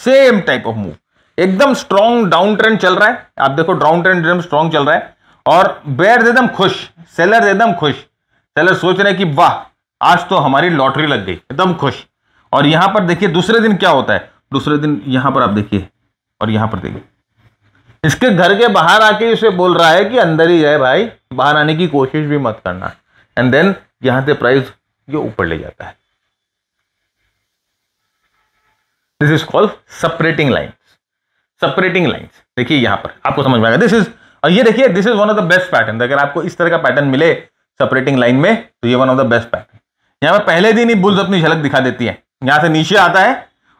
सेम टाइप ऑफ मूव एकदम स्ट्रांग डाउन ट्रेंड चल रहा है आप देखो डाउन ट्रेंड एकदम स्ट्रांग चल रहा है और बेयर एकदम खुश सेलर एकदम खुश सेलर सोच रहे हैं कि वाह आज तो हमारी लॉटरी लग गई एकदम खुश और यहां पर देखिए दूसरे दिन क्या होता है दूसरे दिन यहां पर आप देखिए और यहां पर देखिए इसके घर के बाहर आके उसे बोल रहा है कि अंदर ही जाए भाई बाहर आने की कोशिश भी मत करना एंड देन यहां से प्राइस ये ऊपर ले जाता है this is called separating line separating line देखिए यहां पर आपको समझ में आएगा दिस इज और ये देखिए this is one of the best pattern अगर आपको इस तरह का पैटर्न मिले सेपरेटिंग लाइन में तो ये one of the best pattern यहाँ पर पहले दिन ही बुल्स अपनी झलक दिखा देती है यहाँ से नीचे आता है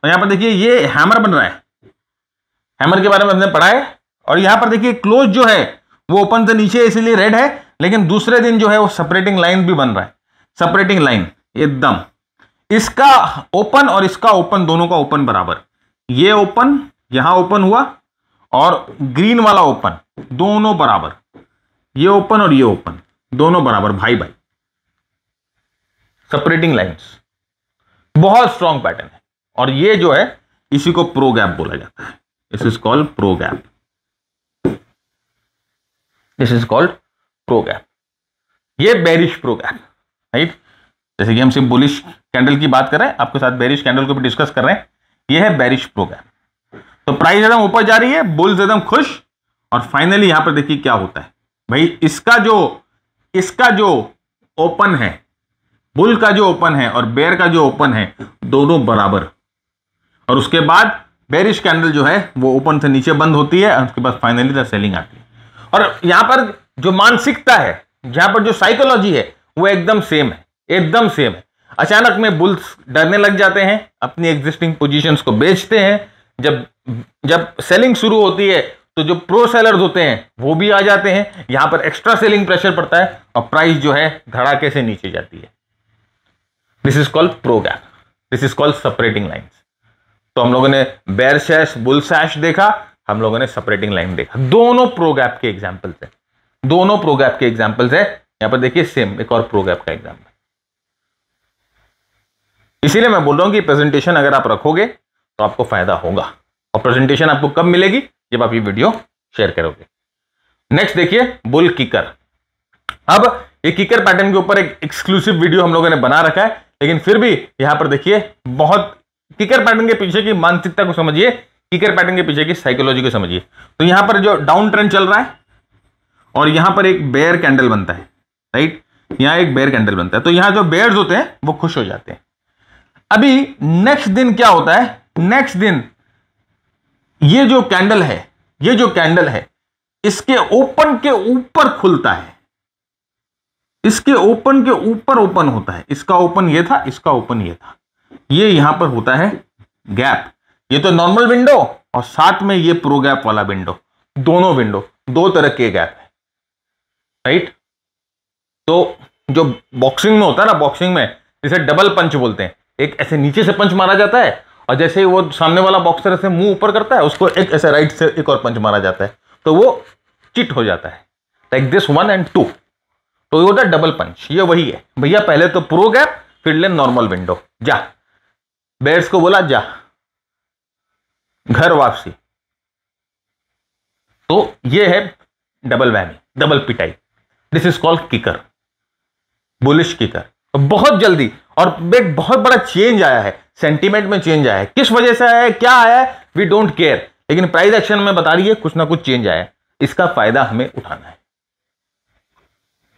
और यहाँ पर देखिए ये हैमर बन रहा है हैमर के बारे में हमने पढ़ा है और यहाँ पर देखिए क्लोज जो है वो ओपन से नीचे इसीलिए रेड है लेकिन दूसरे दिन जो है वो सेपरेटिंग लाइन भी बन रहा है सेपरेटिंग लाइन एकदम इसका ओपन और इसका ओपन दोनों का ओपन बराबर ये ओपन यहां ओपन हुआ और ग्रीन वाला ओपन दोनों बराबर ये ओपन और ये ओपन दोनों बराबर भाई भाई सेपरेटिंग लाइंस बहुत स्ट्रांग पैटर्न है और ये जो है इसी को प्रो गैप बोला जाता है this is called pro gap this is called pro gap ये बेरिश प्रो गैप राइट जैसे कि हम सिर्फ बुलिश कैंडल की बात कर रहे हैं आपके साथ बेरिश कैंडल को भी डिस्कस कर रहे हैं यह है बेरिश प्रो गैप तो प्राइस एकदम ऊपर जा रही है बुल्स एकदम खुश और फाइनली यहां पर देखिए क्या होता है भाई इसका जो इसका जो ओपन है बुल का जो ओपन है और बेयर का जो ओपन है दोनों बराबर और उसके बाद बेरिश कैंडल जो है वो ओपन से नीचे बंद होती है और उसके बाद फाइनली सेलिंग आती है और यहां पर जो मानसिकता है यहां पर जो साइकोलॉजी है वो एकदम सेम है एकदम सेम है अचानक में बुल्स डरने लग जाते हैं अपनी एग्जिस्टिंग पोजीशंस को बेचते हैं जब जब सेलिंग शुरू होती है तो जो प्रो सेलर्स होते हैं वो भी आ जाते हैं यहां पर एक्स्ट्रा सेलिंग प्रेशर पड़ता है और प्राइस जो है धड़ाके से नीचे जाती है this is called pro gap this is called separating lines तो हम लोगों ने बेर सैश बुल सैश देखा हम लोगों ने सेपरेटिंग लाइन देखा दोनों प्रो गैप के एग्जाम्पल्स है दोनों प्रो गैप के एग्जाम्पल्स है यहां पर देखिए सेम एक और प्रो गैप का एग्जाम्पल इसीलिए मैं बोल रहा हूँ कि प्रेजेंटेशन अगर आप रखोगे तो आपको फायदा होगा और प्रेजेंटेशन आपको कब मिलेगी जब आप ये वीडियो शेयर करोगे नेक्स्ट देखिए बुल किकर अब ये किकर पैटर्न के ऊपर एक एक्सक्लूसिव वीडियो हम लोगों ने बना रखा है लेकिन फिर भी यहां पर देखिए बहुत किकर पैटर्न के पीछे की मानसिकता को समझिए किकर पैटर्न के पीछे की साइकोलॉजी को समझिए तो यहां पर जो डाउन ट्रेंड चल रहा है और यहां पर एक बेयर कैंडल बनता है राइट यहां एक बेयर कैंडल बनता है तो यहां जो बेयर्स होते हैं वो खुश हो जाते हैं अभी नेक्स्ट दिन क्या होता है नेक्स्ट दिन ये जो कैंडल है ये जो कैंडल है इसके ओपन के ऊपर खुलता है इसके ओपन के ऊपर ओपन होता है इसका ओपन ये था इसका ओपन ये था ये यहां पर होता है गैप ये तो नॉर्मल विंडो और साथ में ये प्रो गैप वाला विंडो दोनों विंडो दो तरह के गैप है राइट तो जो बॉक्सिंग में होता है ना बॉक्सिंग में इसे डबल पंच बोलते हैं एक ऐसे नीचे से पंच मारा जाता है और जैसे ही वो सामने वाला बॉक्सर ऐसे मुंह ऊपर करता है उसको एक ऐसे राइट से एक और पंच मारा जाता है तो वो चिट हो जाता है like this one and two तो ये होता है डबल पंच ये वही है भैया पहले तो प्रो गैप फिर ले नॉर्मल विंडो जा बैट्स को बोला जा घर वापसी तो ये है डबल वैमी डबल पिटाई this is called kicker bullish kicker बहुत जल्दी और बेट बहुत बड़ा चेंज आया है सेंटीमेंट में चेंज आया किस वजह से आया क्या आया है वी डोंट केयर लेकिन प्राइस एक्शन में बता रही है कुछ ना कुछ चेंज आया इसका फायदा हमें उठाना है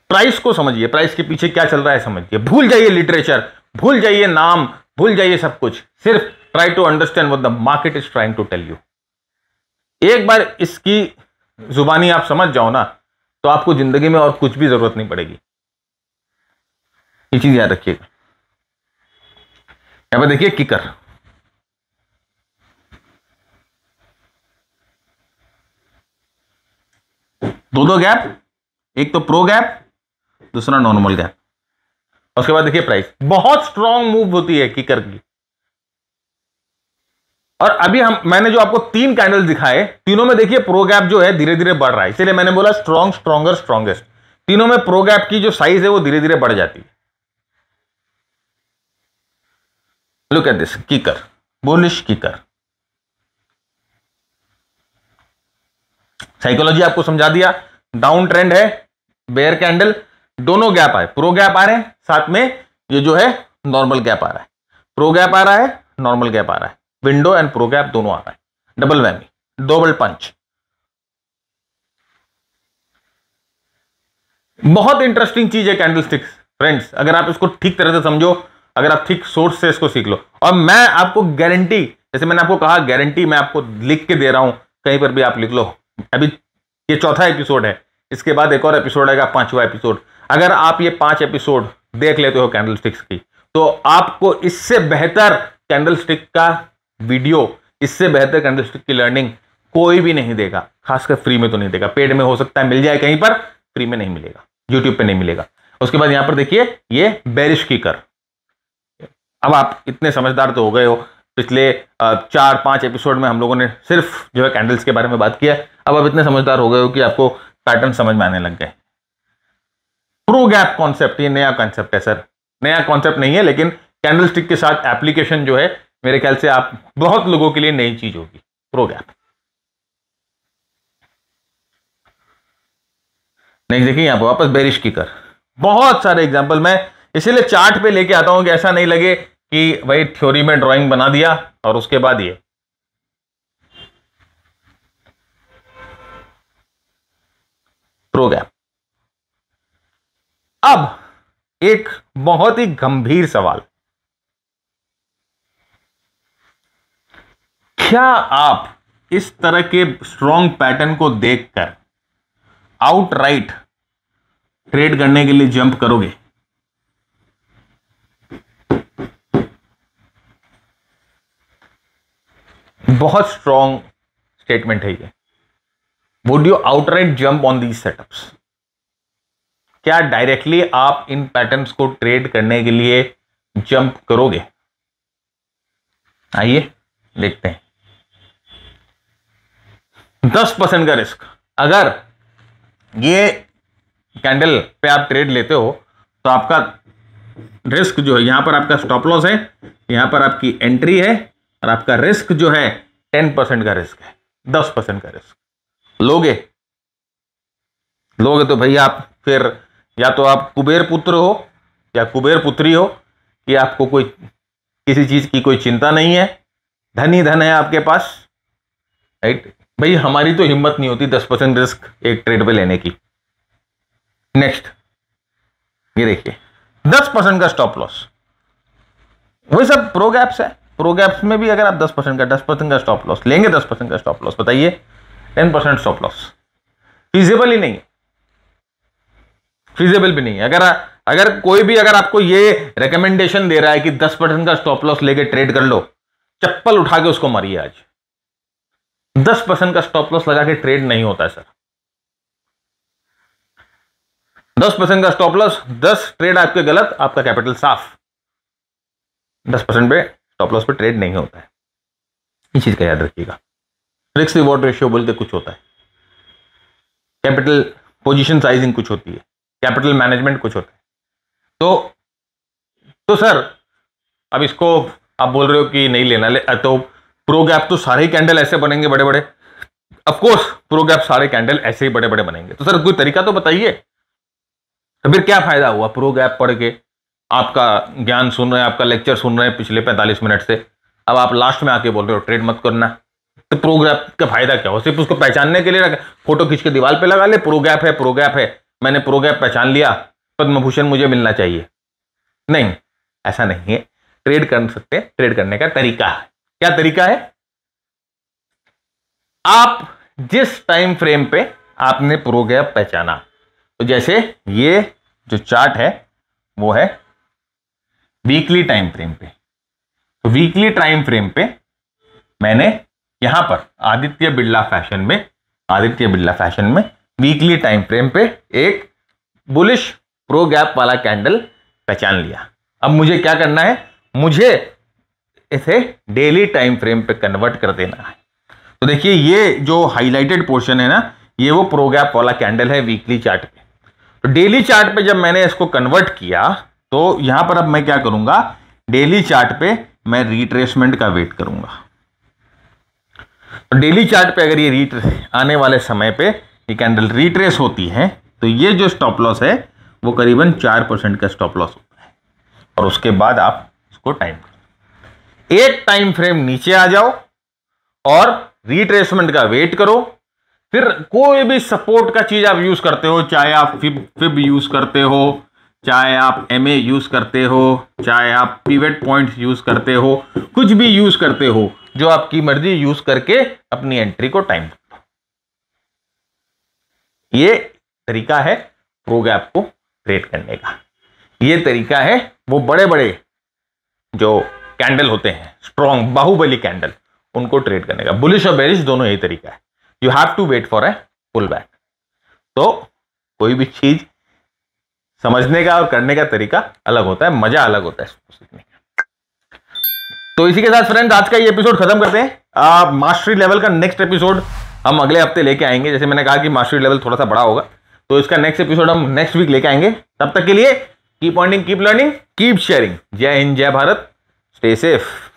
प्राइस को समझिए प्राइस के पीछे क्या चल रहा है समझिए भूल जाइए लिटरेचर भूल जाइए नाम भूल जाइए सब कुछ सिर्फ try to understand what the market is trying to tell you एक बार इसकी जुबानी आप समझ जाओ ना तो आपको जिंदगी में और कुछ भी जरूरत नहीं पड़ेगी ये चीज याद रखिएगा यहां पर देखिए किकर दो दो गैप एक तो प्रो गैप दूसरा नॉर्मल गैप उसके बाद देखिए प्राइस बहुत स्ट्रांग मूव होती है किकर की और अभी हम मैंने जो आपको तीन कैंडल दिखाए तीनों में देखिए प्रो गैप जो है धीरे धीरे बढ़ रहा है इसलिए मैंने बोला स्ट्रॉन्ग स्ट्रॉन्गर स्ट्रॉन्गेस्ट तीनों में प्रो गैप की जो साइज है वो धीरे धीरे बढ़ जाती है look at this kicker bullish kicker psychology आपको समझा दिया डाउन ट्रेंड है बेयर कैंडल दोनों गैप आए प्रो गैप आ रहे हैं साथ में ये जो है नॉर्मल गैप आ रहा है प्रो गैप आ रहा है नॉर्मल गैप आ रहा है विंडो एंड प्रो गैप दोनों आ रहा है डबल वैमी डबल पंच बहुत इंटरेस्टिंग चीज है कैंडल स्टिक्स फ्रेंड्स अगर आप इसको ठीक तरह से समझो अगर आप ठीक सोर्स से इसको सीख लो और मैं आपको गारंटी जैसे मैंने आपको कहा गारंटी मैं आपको लिख के दे रहा हूँ कहीं पर भी आप लिख लो अभी ये चौथा एपिसोड है इसके बाद एक और एपिसोड आएगा पांचवा एपिसोड अगर आप ये पांच एपिसोड देख लेते हो कैंडल स्टिक्स की तो आपको इससे बेहतर कैंडल स्टिक का वीडियो इससे बेहतर कैंडल स्टिक की लर्निंग कोई भी नहीं देगा खासकर फ्री में तो नहीं देगा पेड में हो सकता है मिल जाए कहीं पर फ्री में नहीं मिलेगा यूट्यूब पर नहीं मिलेगा उसके बाद यहां पर देखिए ये बैरिश की कर अब आप इतने समझदार तो हो गए हो पिछले चार पांच एपिसोड में हम लोगों ने सिर्फ जो है कैंडल्स के बारे में बात किया अब आप इतने समझदार हो गए हो कि आपको पैटर्न समझ में आने लग गए प्रो गैप कॉन्सेप्ट ये नया कॉन्सेप्ट है सर नया कॉन्सेप्ट नहीं है लेकिन कैंडल स्टिक के साथ एप्लीकेशन जो है मेरे ख्याल से आप बहुत लोगों के लिए नई चीज होगी प्रो गैप नेक्स्ट देखिए यहां पर वापस बेरिश की कर बहुत सारे एग्जाम्पल मैं इसीलिए चार्ट पे लेके आता हूं कि ऐसा नहीं लगे कि भाई थ्योरी में ड्राइंग बना दिया और उसके बाद ये प्रोग्राम अब एक बहुत ही गंभीर सवाल क्या आप इस तरह के स्ट्रॉन्ग पैटर्न को देखकर आउटराइट ट्रेड करने के लिए जंप करोगे बहुत स्ट्रॉन्ग स्टेटमेंट है ये would you outright jump on these setups क्या डायरेक्टली आप इन पैटर्न्स को ट्रेड करने के लिए जंप करोगे आइए देखते हैं दस परसेंट का रिस्क अगर ये कैंडल पे आप ट्रेड लेते हो तो आपका रिस्क जो है यहां पर आपका स्टॉप लॉस है यहां पर आपकी एंट्री है और आपका रिस्क जो है टेन परसेंट का रिस्क है दस परसेंट का रिस्क लोगे लोगे तो भैया आप फिर या तो आप कुबेर पुत्र हो या कुबेर पुत्री हो कि आपको कोई किसी चीज़ की कोई चिंता नहीं है धन ही धन है आपके पास राइट भाई हमारी तो हिम्मत नहीं होती दस परसेंट रिस्क एक ट्रेड पे लेने की नेक्स्ट ये देखिए दस परसेंट का स्टॉप लॉस वही सब प्रो गैप्स है प्रोगैप्स में भी अगर आप दस परसेंट का दस परसेंट का स्टॉप लॉस लेंगे दस परसेंट का स्टॉप लॉस बताइए ten percent stop loss feasible ही नहीं है फिजिबल भी नहीं अगर अगर कोई भी अगर आपको ये रिकमेंडेशन दे रहा है कि दस परसेंट का स्टॉप लॉस लेके ट्रेड कर लो चप्पल उठा के उसको मारिए आज दस परसेंट का स्टॉप लॉस लगा के ट्रेड नहीं होता सर दस परसेंट का स्टॉप लॉस दस ट्रेड आपके गलत आपका कैपिटल साफ दस परसेंट पे स्टॉप लॉस पर ट्रेड नहीं होता है इस चीज़ का याद रखिएगा रिक्स रिवॉर्ड रेशियो बोल के कुछ होता है कैपिटल पोजीशन साइजिंग कुछ होती है कैपिटल मैनेजमेंट कुछ होता है तो तो सर अब इसको आप बोल रहे हो कि नहीं लेना ले तो प्रो गैप तो सारे कैंडल ऐसे बनेंगे बड़े बड़े अफकोर्स प्रो गैप सारे कैंडल ऐसे ही बड़े बड़े बनेंगे तो सर कोई तरीका तो बताइए तो फिर क्या फायदा हुआ प्रो गैप पढ़ के आपका ज्ञान सुन रहे हैं आपका लेक्चर सुन रहे हैं पिछले पैंतालीस मिनट से अब आप लास्ट में आके बोल रहे हो ट्रेड मत करना तो प्रोग्राफ का फायदा क्या हो सिर्फ उसको पहचानने के लिए रख फोटो खींच के दीवार पे लगा ले प्रोग्राफ है प्रोग्राफ है मैंने प्रोग्राफ पहचान लिया पद्मभूषण मुझे मिलना चाहिए नहीं ऐसा नहीं है ट्रेड कर सकते ट्रेड करने का तरीका है क्या तरीका है आप जिस टाइम फ्रेम पे आपने प्रोग्राफ पहचाना तो जैसे ये जो चार्ट है वो है वीकली टाइम फ्रेम पे तो वीकली टाइम फ्रेम पे मैंने यहां पर आदित्य बिरला फैशन में आदित्य बिरला फैशन में वीकली टाइम फ्रेम पे एक बुलिश प्रो गैप वाला कैंडल पहचान लिया अब मुझे क्या करना है मुझे इसे डेली टाइम फ्रेम पे कन्वर्ट कर देना है तो देखिए ये जो हाईलाइटेड पोर्शन है ना ये वो प्रोगैप वाला कैंडल है वीकली चार्ट पे तो डेली चार्ट पे जब मैंने इसको कन्वर्ट किया तो यहां पर अब मैं क्या करूंगा डेली चार्ट पे मैं रिट्रेसमेंट का वेट तो डेली चार्ट पे अगर ये रिट्रेस आने वाले समय पे ये कैंडल रिट्रेस होती है तो ये जो स्टॉप लॉस है वो करीबन चार परसेंट का स्टॉप लॉस होता है और उसके बाद आप इसको टाइम एक टाइम फ्रेम नीचे आ जाओ और रिट्रेसमेंट का वेट करो फिर कोई भी सपोर्ट का चीज़ आप यूज़ करते हो चाहे आप फिब फिब यूज़ करते हो चाहे आप एम यूज़ करते हो चाहे आप पीवेट पॉइंट यूज़ करते हो कुछ भी यूज़ करते हो जो आपकी मर्जी यूज़ करके अपनी एंट्री को टाइम ये तरीका है प्रो गैप को क्रिएट करने का ये तरीका है वो बड़े बड़े जो कैंडल होते हैं स्ट्रॉन्ग बाहुबली कैंडल उनको ट्रेड करने का बुलिश और बेरिश दोनों यही तरीका है you have to wait for a pull back तो कोई भी चीज़ समझने का और करने का तरीका अलग होता है मजा अलग होता है सीखने का तो इसी के साथ फ्रेंड्स आज का ये एपिसोड खत्म करते हैं आप मास्टरी लेवल का नेक्स्ट एपिसोड हम अगले हफ्ते लेके आएंगे जैसे मैंने कहा कि मास्टरी लेवल थोड़ा सा बड़ा होगा तो इसका नेक्स्ट एपिसोड हम नेक्स्ट वीक लेके आएंगे तब तक के लिए keep earning keep learning keep sharing जय हिंद जय भारत स्टे सेफ